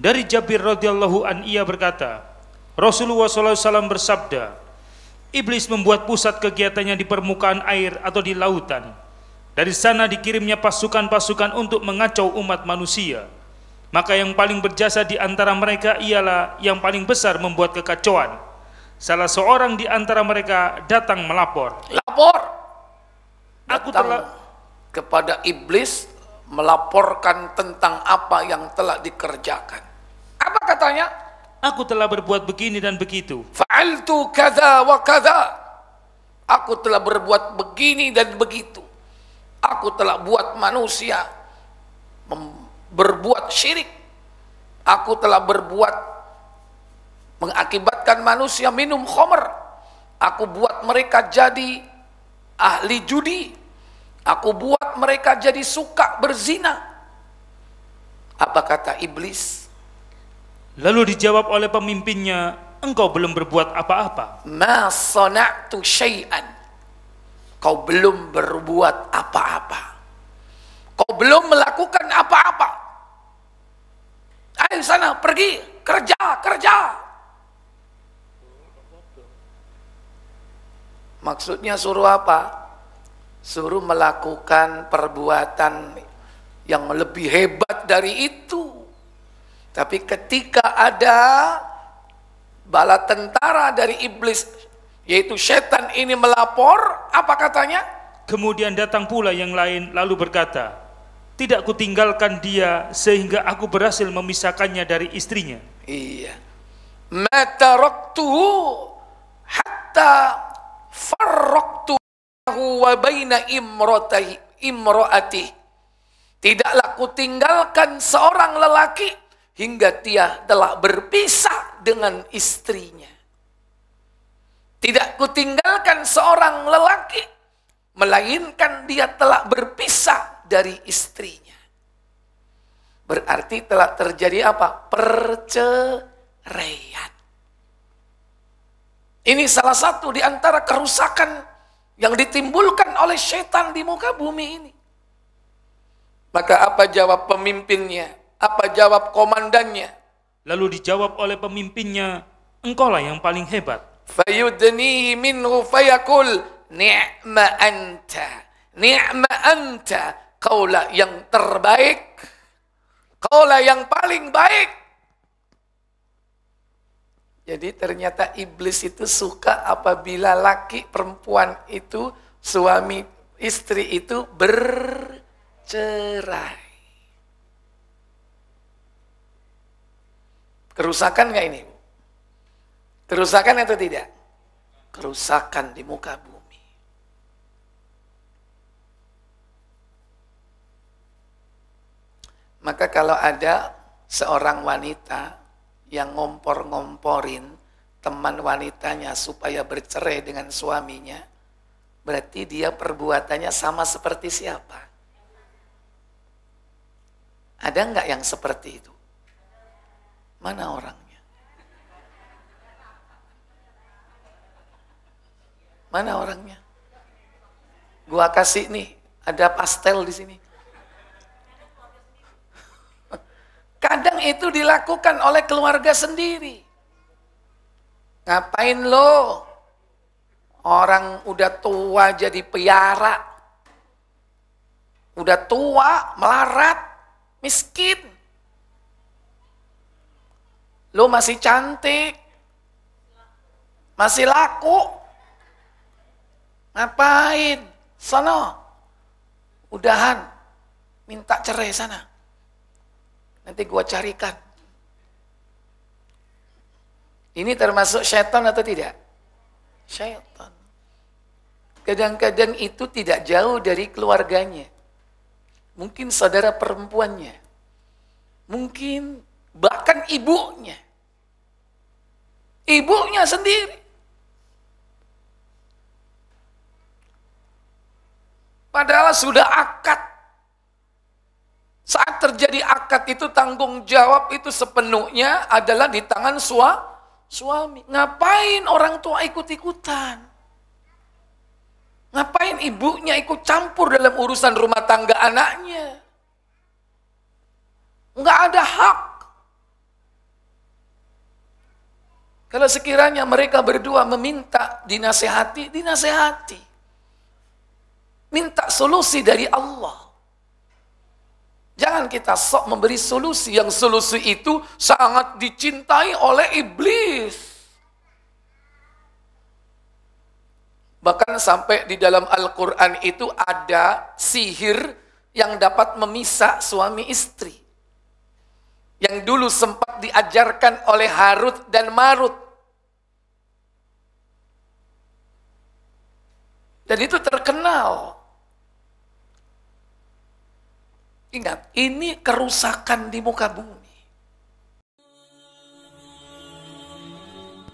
Dari Jabir radhiyallahu an ia berkata, Rasulullah SAW bersabda, Iblis membuat pusat kegiatannya di permukaan air atau di lautan. Dari sana dikirimnya pasukan-pasukan untuk mengacau umat manusia. Maka yang paling berjasa di antara mereka ialah yang paling besar membuat kekacauan. Salah seorang di antara mereka datang melapor. Lapor. Aku telah kepada iblis melaporkan tentang apa yang telah dikerjakan katanya, aku telah berbuat begini dan begitu. Fa'altu kaza wa kaza. Aku telah berbuat begini dan begitu. Aku telah buat manusia berbuat syirik. Aku telah berbuat mengakibatkan manusia minum khomer Aku buat mereka jadi ahli judi. Aku buat mereka jadi suka berzina. Apa kata iblis? Lalu dijawab oleh pemimpinnya, engkau belum berbuat apa-apa. Ma sana'tu syai'an. Kau belum berbuat apa-apa. Kau belum melakukan apa-apa. Ayo sana, pergi, kerja, kerja. Maksudnya suruh apa? Suruh melakukan perbuatan yang lebih hebat dari itu. Tapi ketika ada bala tentara dari iblis, yaitu setan ini melapor, apa katanya? Kemudian datang pula yang lain lalu berkata, tidak kutinggalkan dia sehingga aku berhasil memisahkannya dari istrinya. Iya. Mataraktuhu hatta farraktuhu wa baina imratihi imroati. Tidaklah kutinggalkan seorang lelaki hingga dia telah berpisah dengan istrinya. Tidak kutinggalkan seorang lelaki, melainkan dia telah berpisah dari istrinya. Berarti telah terjadi apa? Perceraian. Ini salah satu di antara kerusakan yang ditimbulkan oleh setan di muka bumi ini. Maka apa jawab pemimpinnya? Apa jawab komandannya? Lalu dijawab oleh pemimpinnya, engkaulah yang paling hebat. Fayudnihi minhu fayakul, ni'ma anta, ni'ma anta, kaulah yang terbaik, kaulah yang paling baik. Jadi ternyata iblis itu suka apabila laki perempuan itu, suami istri itu bercerai. Kerusakan nggak ini? Kerusakan atau tidak? Kerusakan di muka bumi. Maka kalau ada seorang wanita yang ngompor-ngomporin teman wanitanya supaya bercerai dengan suaminya, berarti dia perbuatannya sama seperti siapa? Ada nggak yang seperti itu? Mana orangnya? Mana orangnya? Gua kasih nih, ada pastel di sini. Kadang itu dilakukan oleh keluarga sendiri. Ngapain lo? Orang udah tua jadi piara. Udah tua, melarat, miskin. Lu masih cantik. Masih laku. Ngapain? Sana. Udahan. Minta cerai sana. Nanti gua carikan. Ini termasuk setan atau tidak? Setan. Kadang-kadang itu tidak jauh dari keluarganya. Mungkin saudara perempuannya. Mungkin bahkan ibunya. Ibunya sendiri. Padahal sudah akad. Saat terjadi akad itu tanggung jawab itu sepenuhnya adalah di tangan sua, suami. Ngapain orang tua ikut-ikutan? Ngapain ibunya ikut campur dalam urusan rumah tangga anaknya? Enggak ada hak Kalau sekiranya mereka berdua meminta dinasehati, dinasehati. Minta solusi dari Allah. Jangan kita sok memberi solusi yang solusi itu sangat dicintai oleh iblis. Bahkan sampai di dalam Al-Quran itu ada sihir yang dapat memisah suami istri. Yang dulu sempat diajarkan oleh Harut dan Marut Dan itu terkenal. Ingat, ini kerusakan di muka bumi.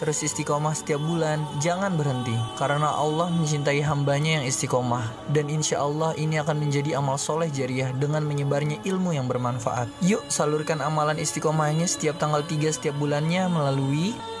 Terus istiqomah setiap bulan, jangan berhenti. Karena Allah mencintai hambanya yang istiqomah. Dan insya Allah ini akan menjadi amal soleh jariah dengan menyebarnya ilmu yang bermanfaat. Yuk salurkan amalan istiqomahnya setiap tanggal 3 setiap bulannya melalui